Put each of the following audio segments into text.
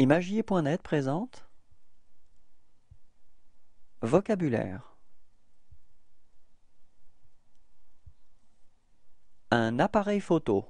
Imagier.net présente Vocabulaire Un appareil photo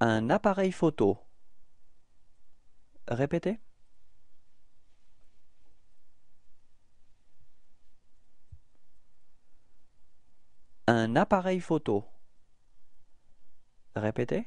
Un appareil photo Répétez Un appareil photo Répétez